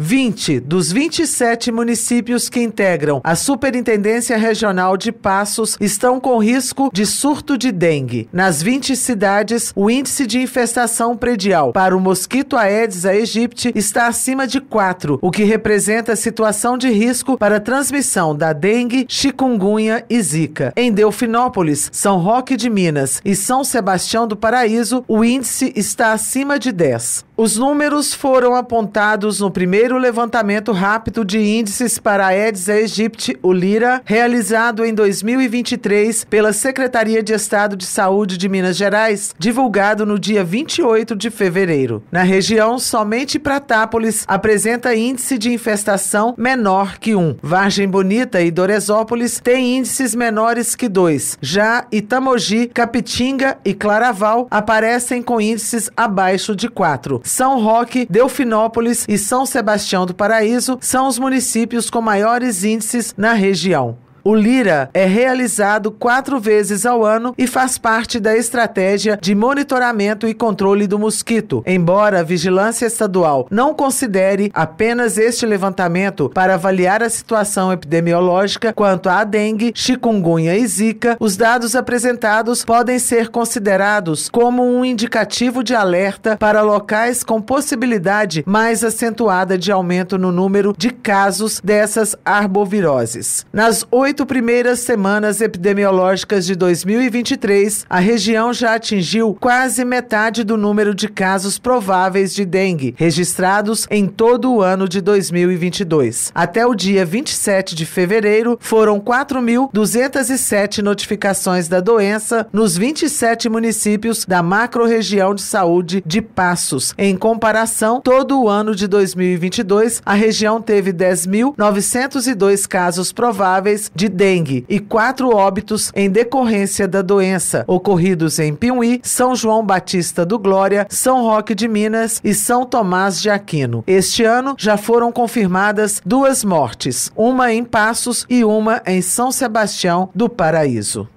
20 dos 27 municípios que integram a Superintendência Regional de Passos estão com risco de surto de dengue. Nas 20 cidades, o índice de infestação predial para o mosquito Aedes aegypti está acima de 4, o que representa situação de risco para transmissão da dengue, chikungunya e zika. Em Delfinópolis, São Roque de Minas e São Sebastião do Paraíso, o índice está acima de 10. Os números foram apontados no primeiro primeiro levantamento rápido de índices para Aedes aegypti, o Lira, realizado em 2023 pela Secretaria de Estado de Saúde de Minas Gerais, divulgado no dia 28 de fevereiro. Na região, somente Pratápolis apresenta índice de infestação menor que 1. Vargem Bonita e Doresópolis têm índices menores que 2. Já Itamogi, Capitinga e Claraval aparecem com índices abaixo de 4. São Roque, Delfinópolis e São Sebastião Bastião do Paraíso são os municípios com maiores índices na região. O Lira é realizado quatro vezes ao ano e faz parte da estratégia de monitoramento e controle do mosquito, embora a vigilância estadual não considere apenas este levantamento para avaliar a situação epidemiológica quanto à dengue, chikungunya e zika, os dados apresentados podem ser considerados como um indicativo de alerta para locais com possibilidade mais acentuada de aumento no número de casos dessas arboviroses. Nas oito oito primeiras semanas epidemiológicas de 2023, a região já atingiu quase metade do número de casos prováveis de dengue registrados em todo o ano de 2022. Até o dia 27 de fevereiro, foram 4.207 notificações da doença nos 27 municípios da macro-região de saúde de Passos. Em comparação, todo o ano de 2022, a região teve 10.902 casos prováveis de dengue e quatro óbitos em decorrência da doença, ocorridos em Piuí, São João Batista do Glória, São Roque de Minas e São Tomás de Aquino. Este ano já foram confirmadas duas mortes, uma em Passos e uma em São Sebastião do Paraíso.